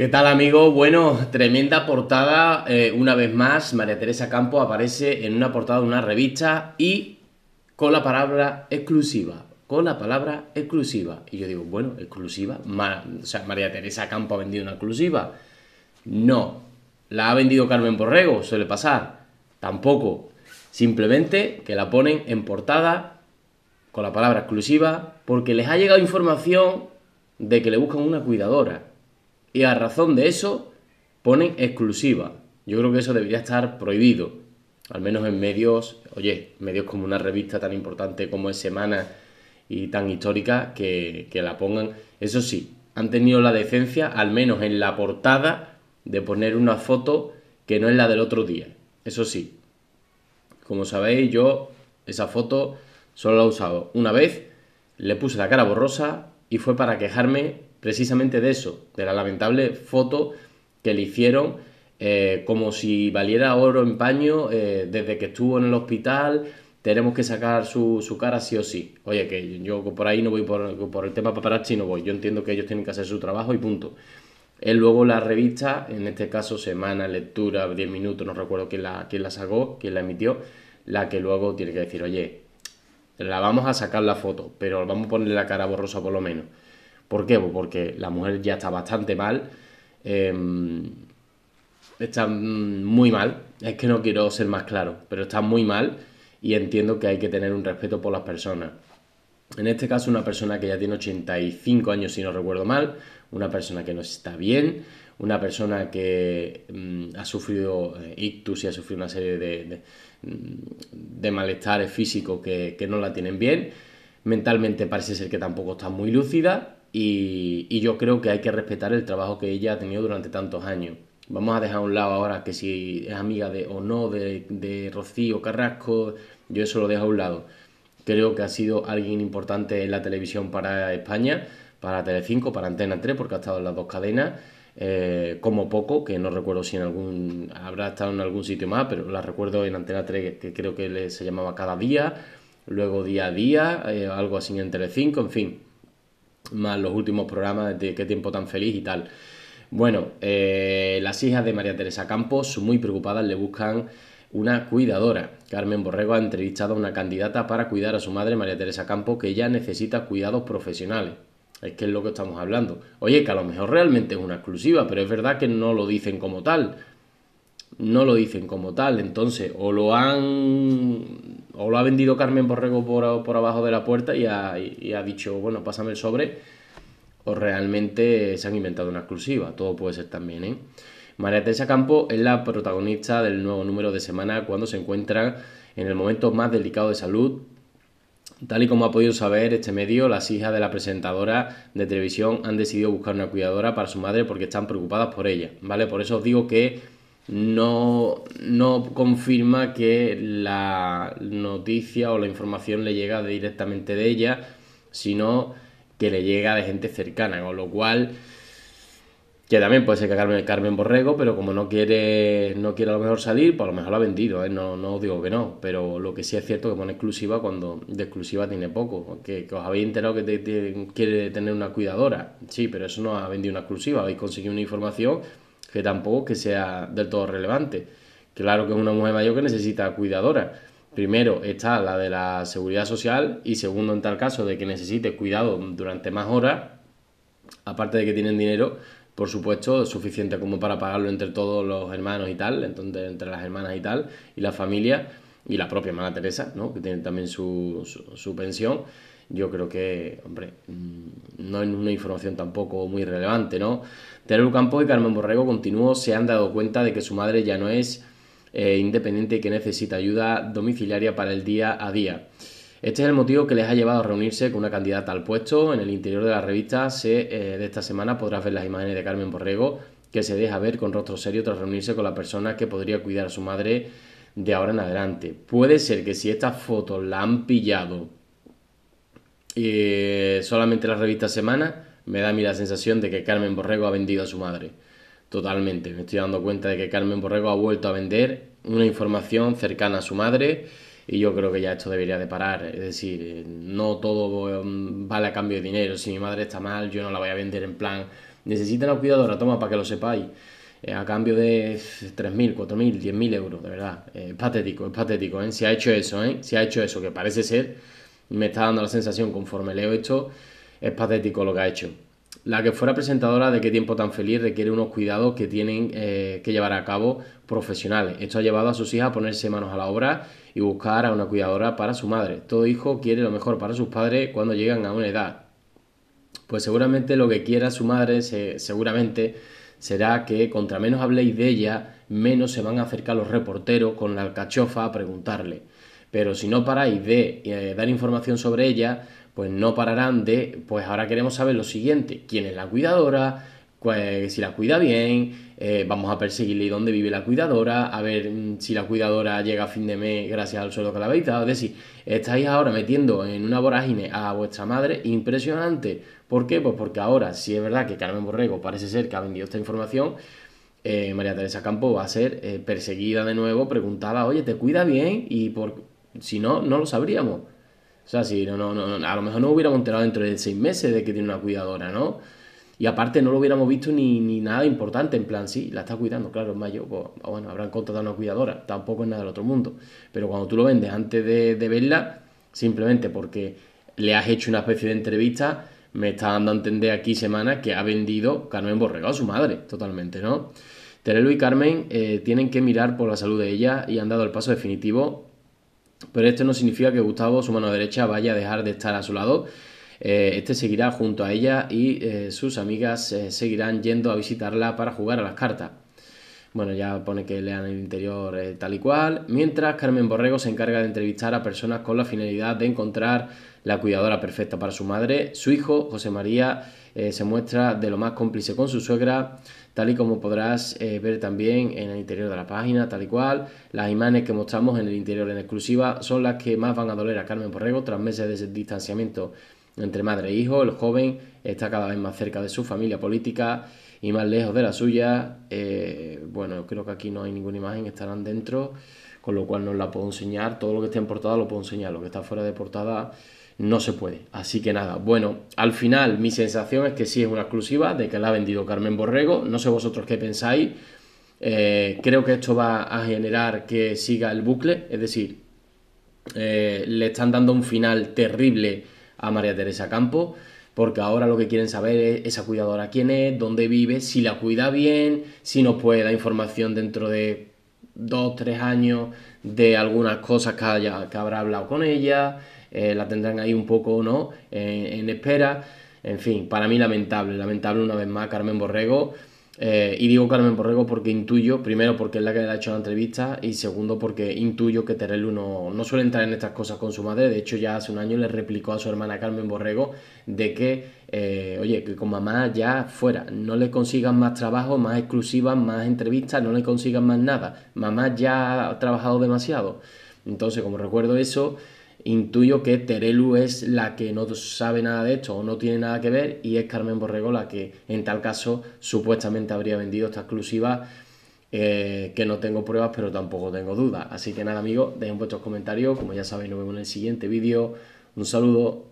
¿Qué tal amigo? Bueno, tremenda portada. Eh, una vez más, María Teresa Campo aparece en una portada de una revista y con la palabra exclusiva. Con la palabra exclusiva. Y yo digo, bueno, exclusiva. o sea, María Teresa Campo ha vendido una exclusiva. No. La ha vendido Carmen Borrego, suele pasar. Tampoco. Simplemente que la ponen en portada con la palabra exclusiva porque les ha llegado información de que le buscan una cuidadora y a razón de eso ponen exclusiva. Yo creo que eso debería estar prohibido, al menos en medios, oye, medios como una revista tan importante como es Semana y tan histórica que, la pongan. Eso sí, han tenido la decencia, al menos en la portada, de poner una foto que no es la del otro día. Eso sí, como sabéis, yo esa foto solo la he usado una vez, le puse la cara borrosa y fue para quejarme precisamente de eso, de la lamentable foto que le hicieron eh, como si valiera oro en paño eh, desde que estuvo en el hospital. Tenemos que sacar su, cara sí o sí. Oye, que yo por ahí no voy por, el tema paparazzi, no voy. Yo entiendo que ellos tienen que hacer su trabajo y punto. Es luego la revista, en este caso Semana, Lectura, 10 minutos, no recuerdo quién la, quién la sacó, quién la emitió, la que luego tiene que decir, oye, la vamos a sacar la foto, pero vamos a ponerle la cara borrosa por lo menos. ¿Por qué? Pues porque la mujer ya está bastante mal. Em, está muy mal. Es que no quiero ser más claro, pero está muy mal y entiendo que hay que tener un respeto por las personas. En este caso, una persona que ya tiene 85 años, si no recuerdo mal, una persona que no está bien, una persona que mm, ha sufrido eh, ictus y ha sufrido una serie mm, de, malestares físicos que, que, no la tienen bien. Mentalmente parece ser que tampoco está muy lúcida y, yo creo que hay que respetar el trabajo que ella ha tenido durante tantos años. Vamos a dejar a un lado ahora que si es amiga de o no de, de Rocío Carrasco, yo eso lo dejo a un lado. Creo que ha sido alguien importante en la televisión para España, para Telecinco, para Antena 3, porque ha estado en las dos cadenas. Eh, como poco, que no recuerdo si en algún habrá estado en algún sitio más, pero la recuerdo en Antena 3, que creo que se llamaba Cada Día, luego Día a Día, eh, algo así en Telecinco, en fin más los últimos programas de qué tiempo tan feliz y tal. Bueno, eh, las hijas de María Teresa Campos, muy preocupadas, le buscan una cuidadora. Carmen Borrego ha entrevistado a una candidata para cuidar a su madre, María Teresa Campos, que ya necesita cuidados profesionales. Es que es lo que estamos hablando. Oye, que a lo mejor realmente es una exclusiva, pero es verdad que no lo dicen como tal. No lo dicen como tal, entonces, o lo han o lo ha vendido Carmen Borrego por, abajo de la puerta y ha, dicho, bueno, pásame el sobre, o realmente se han inventado una exclusiva, todo puede ser también, ¿eh? María Teresa Campo es la protagonista del nuevo número de semana cuando se encuentra en el momento más delicado de salud. Tal y como ha podido saber este medio, las hijas de la presentadora de televisión han decidido buscar una cuidadora para su madre porque están preocupadas por ella, ¿vale? Por eso os digo que no, no confirma que la noticia o la información le llega directamente de ella, sino que le llega de gente cercana, con lo cual que también puede ser que Carmen, Carmen Borrego, pero como no quiere, no quiere a lo mejor salir, pues a lo mejor lo ha vendido, ¿eh? no, os digo que no, pero lo que sí es cierto es que pone exclusiva cuando de exclusiva tiene poco, porque os habéis enterado que quiere tener una cuidadora, sí, pero eso no ha vendido una exclusiva, habéis conseguido una información que tampoco que sea del todo relevante. Claro que es una mujer mayor que necesita cuidadora. Primero está la de la seguridad social y segundo, en tal caso de que necesite cuidado durante más horas, aparte de que tienen dinero, por supuesto, suficiente como para pagarlo entre todos los hermanos y tal, entonces entre las hermanas y tal, y la familia, y la propia hermana Teresa, ¿no? que tiene también su, su pensión yo creo que, hombre, mm, no es una información tampoco muy relevante, ¿no? Terelu Campo y Carmen Borrego continuó, se han dado cuenta de que su madre ya no es eh, independiente y que necesita ayuda domiciliaria para el día a día. Este es el motivo que les ha llevado a reunirse con una candidata al puesto. En el interior de la revista eh, de esta semana podrás ver las imágenes de Carmen Borrego, que se deja ver con rostro serio tras reunirse con la persona que podría cuidar a su madre de ahora en adelante. Puede ser que si estas fotos la han pillado y eh, solamente la revista Semana me da a mí la sensación de que Carmen Borrego ha vendido a su madre. Totalmente, me estoy dando cuenta de que Carmen Borrego ha vuelto a vender una información cercana a su madre y yo creo que ya esto debería de parar. Es decir, eh, no todo mm, vale a cambio de dinero. Si mi madre está mal, yo no la voy a vender en plan, necesita una cuidadora, toma para que lo sepáis. Eh, a cambio de 3.000, 4.000, 10.000 euros, de verdad. es patético, es patético. ¿eh? Si ha hecho eso, ¿eh? si ha hecho eso, que parece ser me está dando la sensación conforme leo esto, es patético lo que ha hecho. La que fuera presentadora de Qué tiempo tan feliz requiere unos cuidados que tienen eh, que llevar a cabo profesionales. Esto ha llevado a sus hijas a ponerse manos a la obra y buscar a una cuidadora para su madre. Todo hijo quiere lo mejor para sus padres cuando llegan a una edad. Pues seguramente lo que quiera su madre seguramente será que contra menos habléis de ella, menos se van a acercar los reporteros con la alcachofa a preguntarle. Pero si no paráis de eh, dar información sobre ella, pues no pararán de, pues ahora queremos saber lo siguiente, quién es la cuidadora, pues, si la cuida bien, eh, vamos a perseguirle dónde vive la cuidadora, a ver mm, si la cuidadora llega a fin de mes gracias al sueldo que la habéis dado. Es decir, estáis ahora metiendo en una vorágine a vuestra madre impresionante. ¿Por qué? Pues porque ahora, si es verdad que Carmen Borrego parece ser que ha vendido esta información, eh, María Teresa Campo va a ser perseguida de nuevo, preguntada, oye, ¿te cuida bien? Y por, si no, no lo sabríamos. O sea, si no, no, no, a lo mejor no hubiéramos enterado dentro de seis meses de que tiene una cuidadora, ¿no? Y aparte no lo hubiéramos visto ni, nada importante, en plan, sí, la está cuidando, claro, es mayo, pues, ah, bueno, habrán contratado una cuidadora, tampoco es nada del otro mundo. Pero cuando tú lo vendes antes de, verla, simplemente porque le has hecho una especie de entrevista, me está dando a entender aquí semana que ha vendido Carmen Borrego a su madre, totalmente, ¿no? Terelu y Carmen eh, tienen que mirar por la salud de ella y han dado el paso definitivo pero esto no significa que Gustavo, su mano derecha, vaya a dejar de estar a su lado. Eh, este seguirá junto a ella y eh, sus amigas eh, seguirán yendo a visitarla para jugar a las cartas. Bueno, ya pone que lean el interior tal y cual. Mientras Carmen Borrego se encarga de entrevistar a personas con la finalidad de encontrar la cuidadora perfecta para su madre. Su hijo, José María, se muestra de lo más cómplice con su suegra tal y como podrás eh, ver también en el interior de la página, tal y cual. Las imágenes que mostramos en el interior en exclusiva son las que más van a doler a Carmen Borrego tras meses de distanciamiento entre madre e hijo. El joven está cada vez más cerca de su familia política y más lejos de la suya. Eh, bueno, creo que aquí no hay ninguna imagen, estarán dentro, con lo cual no la puedo enseñar. Todo lo que esté en portada lo puedo enseñar, lo que está fuera de portada no se puede. Así que nada, bueno, al final mi sensación es que sí es una exclusiva, de que la ha vendido Carmen Borrego, no sé vosotros qué pensáis, eh, creo que esto va a generar que siga el bucle, es decir, eh, le están dando un final terrible a María Teresa Campo, porque ahora lo que quieren saber es esa cuidadora quién es, dónde vive, si la cuida bien, si nos puede dar información dentro de dos, tres años de algunas cosas que, haya, que habrá hablado con ella, eh, la tendrán ahí un poco o no eh, en espera. En fin, para mí lamentable, lamentable una vez más Carmen Borrego. Eh, y digo Carmen Borrego porque intuyo, primero porque es la que le ha hecho la entrevista y segundo porque intuyo que Terelu no, no suele entrar en estas cosas con su madre. De hecho, ya hace un año le replicó a su hermana Carmen Borrego de que, eh, oye, que con mamá ya fuera, no le consigan más trabajo, más exclusivas, más entrevistas, no le consigan más nada. Mamá ya ha trabajado demasiado. Entonces, como recuerdo eso, intuyo que Terelu es la que no sabe nada de esto o no tiene nada que ver y es Carmen Borrego la que en tal caso supuestamente habría vendido esta exclusiva eh, que no tengo pruebas pero tampoco tengo dudas. Así que nada amigos, dejen vuestros comentarios, como ya sabéis nos vemos en el siguiente vídeo, un saludo.